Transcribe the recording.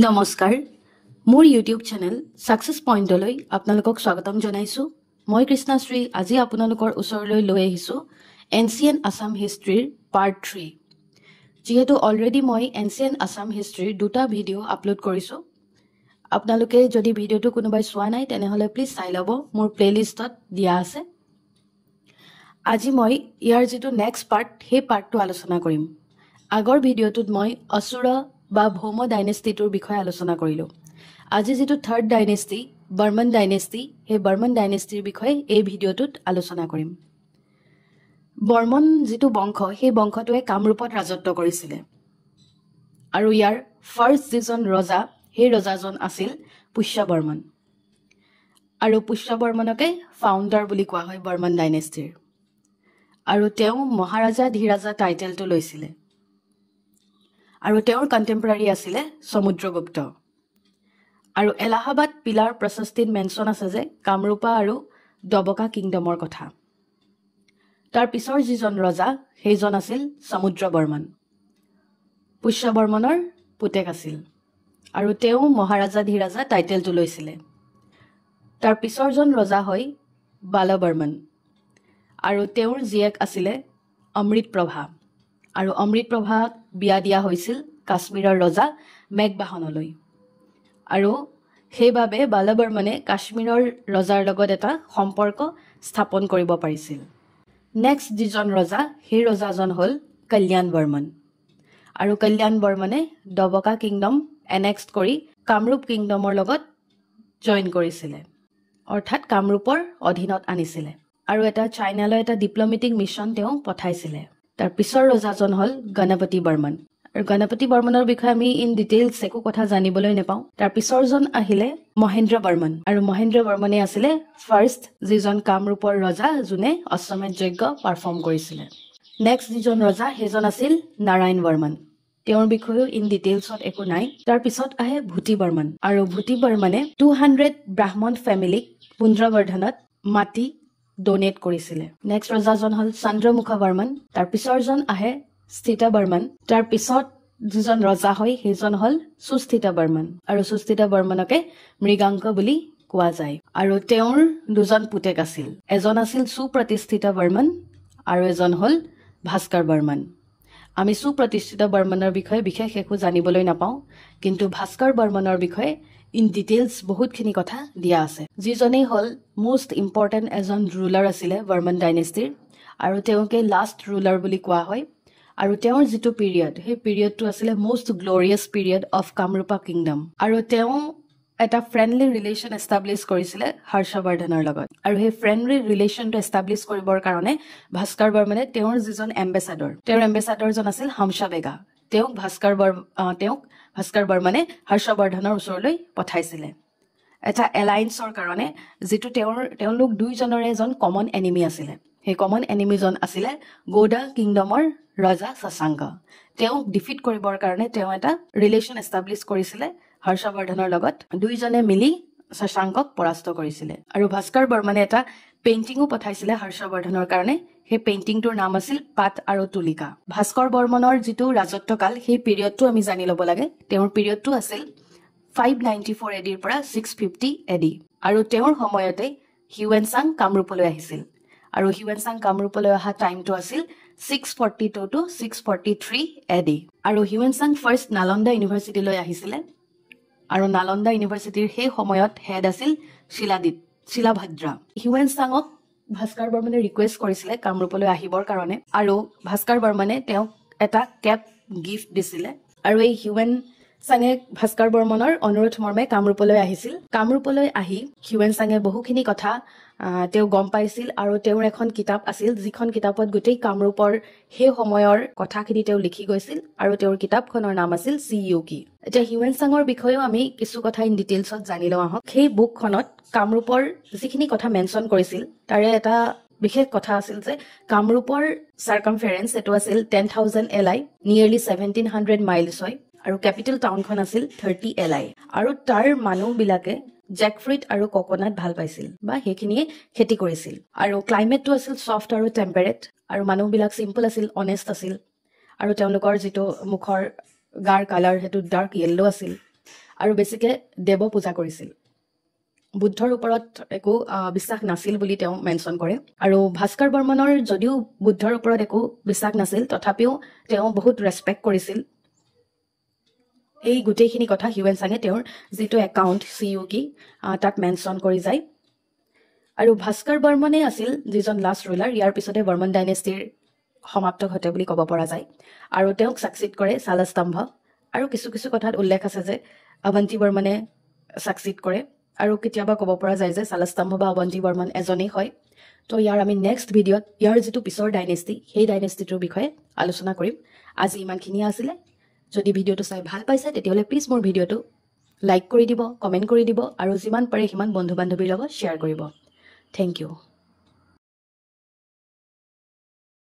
নমস্কাৰ মোৰ YouTube channel success পইণ্টলৈ আপোনালোকক স্বাগতম জনাইছোঁ মই কৃষ্ণাশ্ৰী আজি আপোনালোকৰ ওচৰলৈ লৈ আহিছোঁ এনচিয়েণ্ট আছাম হিষ্ট্ৰীৰ পাৰ্ট থ্ৰী যিহেতু অলৰেডি মই এনচিয়েণ্ট আছাম হিষ্ট্ৰীৰ দুটা ভিডিঅ' আপলোড কৰিছোঁ আপোনালোকে যদি ভিডিঅ'টো কোনোবাই চোৱা নাই তেনেহ'লে প্লিজ চাই ল'ব মোৰ প্লে'লিষ্টত দিয়া আছে আজি মই ইয়াৰ যিটো নেক্সট পাৰ্ট সেই পাৰ্টটো আলোচনা কৰিম আগৰ ভিডিঅ'টোত মই অচুৰ বা ভৌম ডাইনেষ্টিটোৰ বিষয়ে আলোচনা কৰিলোঁ আজি যিটো থাৰ্ড ডাইনেষ্টি বৰ্মন ডাইনেষ্টি সেই বৰ্মন ডাইনেষ্টিৰ বিষয়ে এই ভিডিঅ'টোত আলোচনা কৰিম বৰ্মন যিটো বংশ সেই বংশটোৱে কামৰূপত ৰাজত্ব কৰিছিলে আৰু ইয়াৰ ফাৰ্ষ্ট যিজন ৰজা সেই ৰজাজন আছিল পুষ্য বৰ্মন আৰু পুষ্যবৰ্মনকে ফাউণ্ডাৰ বুলি কোৱা হয় বৰ্মন ডাইনেষ্টিৰ আৰু তেওঁ মহাৰাজা ধীৰাজা টাইটেলটো লৈছিলে আৰু তেওঁৰ কণ্টেম্পৰাৰী আছিলে সমুদ্ৰগুপ্ত আৰু এলাহাবাদ পিলাৰ প্ৰচষ্টিত মেনচন আছে যে কামৰূপা আৰু ডবকা কিংডমৰ কথা তাৰ পিছৰ যিজন ৰজা সেইজন আছিল সমুদ্ৰ সমুদ্ৰবৰ্মন পুষ্যবৰ্মনৰ পুতেক আছিল আৰু তেওঁ মহাৰাজা ধীৰাজা টাইটেলটো লৈছিলে তাৰ পিছৰজন ৰজা হয় বৰ্মন আৰু তেওঁৰ জীয়েক আছিলে অমৃতপ্ৰভা আৰু অমৃত প্ৰভাক বিয়া দিয়া হৈছিল কাশ্মীৰৰ ৰজা মেঘ বাহনলৈ আৰু সেইবাবে বালাবৰ্মনে কাশ্মীৰৰ ৰজাৰ লগত এটা সম্পৰ্ক স্থাপন কৰিব পাৰিছিল নেক্সট যিজন ৰজা সেই ৰজাজন হ'ল কল্যাণ বৰ্মন আৰু কল্যাণ বৰ্মনে দবকা কিংডম এনেক্স কৰি কামৰূপ কিংডমৰ লগত জইন কৰিছিলে অৰ্থাৎ কামৰূপৰ অধীনত আনিছিলে আৰু এটা চাইনালৈ এটা ডিপ্ল'মেটিক মিছন তেওঁ পঠাইছিলে তাৰ পিছৰ ৰজাজন হ'ল গণপতি বৰ্মন আৰু গণপতি বৰ্মনৰ বিষয়ে আমি ইন ডিটেইলছ একো কথা জানিবলৈ নাপাওঁ তাৰ পিছৰজন আহিলে মহেন্দ্ৰ বৰ্মন আৰু মহেন্দ্ৰ বৰ্মনে আছিলে ফাৰ্ষ্ট যিজন কামৰূপৰ ৰজা যোনে অশ্বমেধ যজ্ঞ পাৰফৰ্ম কৰিছিলে নেক্সট যিজন ৰজা সেইজন আছিল নাৰায়ণ বৰ্মন তেওঁৰ বিষয়েও ইন ডিটেইলছত একো নাই তাৰ পিছত আহে ভূতি বৰ্মন আৰু ভূতি বৰ্মনে টু হাণ্ড্ৰেড ব্ৰাহ্মণ ফেমিলিক পুন্দ্ৰবৰ্ধনত মাটি ডনেট কৰিছিলে নেক্সট ৰজাজন হ'ল চন্দ্ৰমুখা বৰ্মন তাৰ পিছৰজন আহে স্থিতা বৰ্মন তাৰ পিছত যিজন ৰজা হয় সেইজন হ'ল সুস্থিতা বৰ্মন আৰু সুস্থিতা বৰ্মনকে মৃগাংক বুলি কোৱা যায় আৰু তেওঁৰ দুজন পুতেক আছিল এজন আছিল সুপ্ৰতিষ্ঠিত বৰ্মন আৰু এজন হ'ল ভাস্কৰ বৰ্মন আমি সুপ্ৰতিষ্ঠিত বৰ্মনৰ বিষয়ে বিশেষ একো জানিবলৈ নাপাওঁ কিন্তু ভাস্কৰ বৰ্মনৰ বিষয়ে ইন ডিটেইলছ বহুতখিনি কথা দিয়া আছে যিজনেই হ'ল মষ্ট ইম্পৰ্টেণ্ট এজন ৰুলাৰ আছিলে বৰ্মন ডাইনেষ্টিৰ আৰু তেওঁকে লাষ্ট ৰুলাৰ বুলি কোৱা হয় আৰু তেওঁৰ যিটো পিৰিয়ড সেই পিৰিয়ডটো আছিলে most glorious period of Kamarupa kingdom আৰু তেওঁ এটা ফ্ৰেণ্ডলি ৰিলেশ্যন এষ্টাব্লিছ কৰিছিলে হৰ্ষবৰ্ধনৰ লগত আৰু সেই ফ্ৰেণ্ডলি ৰিলেশ্যনটো এষ্টাব্লিছ কৰিবৰ কাৰণে ভাস্কৰ বৰ্মনে তেওঁৰ যিজন এম্বেচাদৰ তেওঁৰ এম্বেচাদৰজন আছিল হামশা বেগা তেওঁক ভাস্কৰ বৰ্মা তেওঁক ভাস্কৰ বৰ্মানে হৰ্ষবৰ্ধনৰ ওচৰলৈ পঠাইছিলে এটা এলায়েন্সৰ কাৰণে যিটো তেওঁৰ তেওঁলোক দুইজনৰে এজন কমন এনিমি আছিলে সেই কমন এনিমিজন আছিলে গৌডা কিংডমৰ ৰজা শশাংগ তেওঁক ডিফিট কৰিবৰ কাৰণে তেওঁ এটা ৰিলেশ্যন এষ্টাব্লিছ কৰিছিলে হৰ্ষবৰ্ধনৰ লগত দুইজনে মিলি শশাংগক পৰাস্ত কৰিছিলে আৰু ভাস্কৰ বৰ্মানে এটা পেইণ্টিঙো পঠাইছিলে হৰ্ষবৰ্ধনৰ কাৰণে সেই পেইণ্টিংটোৰ নাম আছিল পাত আৰু তুলিকা ভাস্কৰ বৰ্মনৰ যিটো ৰাজত্বকাল সেই পিৰিয়ডটো আমি জানি ল'ব লাগে তেওঁৰ পিৰিয়ডটো আছিল ফাইভ নাইণ্টি ফ'ৰ এডিৰ পৰা ছিক্স ফিফটি এডি আৰু তেওঁৰ সময়তে হিউৱেন চাং কামৰূপলৈ আহিছিল আৰু চাং কামৰূপলৈ অহা টাইমটো আছিল six forty two to six forty three AD আৰু হিউৱেন চাং ফাৰ্ষ্ট নালন্দা ইউনিভাৰ্চিটিলৈ আহিছিলে আৰু নালন্দা ইউনিভাৰ্চিটিৰ সেই সময়ত হেড আছিল শিলাদিত্য চিলাভদ্ৰা হিউৱেন চাঙক ভাস্কৰ বৰ্মনে ৰিকুৱেষ্ট কৰিছিলে কামৰূপলৈ আহিবৰ কাৰণে আৰু ভাস্কৰ বৰ্মনে তেওঁক এটা কেব গিফ্ট দিছিলে আৰু এই হিউৱেন চাঙে ভাস্কৰ বৰ্মনৰ অনুৰোধ মৰ্মে কামৰূপলৈ আহিছিল কামৰূপলৈ আহি হিউৱেন চাঙে বহুখিনি কথা তেওঁ গম পাইছিল আৰু তেওঁৰ এখন কিতাপ আছিল যিখন কিতাপত গোটেই কামৰূপৰ সেই সময়ৰ কথাখিনি তেওঁ লিখি গৈছিল আৰু তেওঁৰ কিতাপখনৰ নাম আছিল চি ইউ কি এতিয়া হিউৱেন চাঙৰ বিষয়েও আমি কিছু কথা ইন ডিটেইলছত জানি লওঁ আহক সেই বুকখনত কামৰূপৰ যিখিনি কথা মেনশ্যন কৰিছিল তাৰে এটা বিশেষ কথা আছিল যে কামৰূপৰ চাৰ্কমফেৰেঞ্চ এইটো আছিল ten thousand L I nearly seventeen hundred miles হয় আৰু কেপিটেল টাউনখন আছিল থাৰ্টি এল আই আৰু তাৰ মানুহবিলাকে জেক ফ্ৰুইট আৰু ককনাট ভাল পাইছিল বা সেইখিনিয়ে খেতি কৰিছিল আৰু ক্লাইমেটটো আছিল ছফ্ট আৰু টেম্পেৰেট আৰু মানুহবিলাক চিম্পল আছিল অনেষ্ট আছিল আৰু তেওঁলোকৰ যিটো মুখৰ গাৰ কালাৰ সেইটো ডাৰ্ক য়েল্ল' আছিল আৰু বেছিকৈ দেৱ পূজা কৰিছিল বুদ্ধৰ ওপৰত একো বিশ্বাস নাছিল বুলি তেওঁ মেনশ্যন কৰে আৰু ভাস্কৰ বৰ্মনৰ যদিও বুদ্ধৰ ওপৰত একো বিশ্বাস নাছিল তথাপিও তেওঁ বহুত ৰেচপেক্ট কৰিছিল এই গোটেইখিনি কথা হিউৱেন চাঙে তেওঁৰ যিটো একাউণ্ট চি ইউ কি তাত মেনশ্যন কৰি যায় আৰু ভাস্কৰ বৰ্মনেই আছিল যিজন লাষ্ট ৰুলাৰ ইয়াৰ পিছতে বৰ্মন ডাইনেষ্টিৰ সমাপ্ত ঘটে বুলি ক'ব পৰা যায় আৰু তেওঁক চাকচিট কৰে চালাস্তম্ভ আৰু কিছু কিছু কথাত উল্লেখ আছে যে অৱন্তী বৰ্মনে চাকচিট কৰে আৰু কেতিয়াবা ক'ব পৰা যায় যে চালাস্তম্ভ বা অৱন্তী বৰ্মন এজনেই হয় তো ইয়াৰ আমি নেক্সট ভিডিঅ'ত ইয়াৰ যিটো পিছৰ ডাইনেষ্টি সেই ডাইনেষ্টিটোৰ বিষয়ে আলোচনা কৰিম আজি ইমানখিনিয়ে আছিলে যদি ভিডিঅ'টো চাই ভাল পাইছে তেতিয়াহ'লে প্লিজ মোৰ ভিডিঅ'টো লাইক কৰি দিব কমেণ্ট কৰি দিব আৰু যিমান পাৰে সিমান বন্ধু বান্ধৱীৰ লগত শ্বেয়াৰ কৰিব থেংক ইউ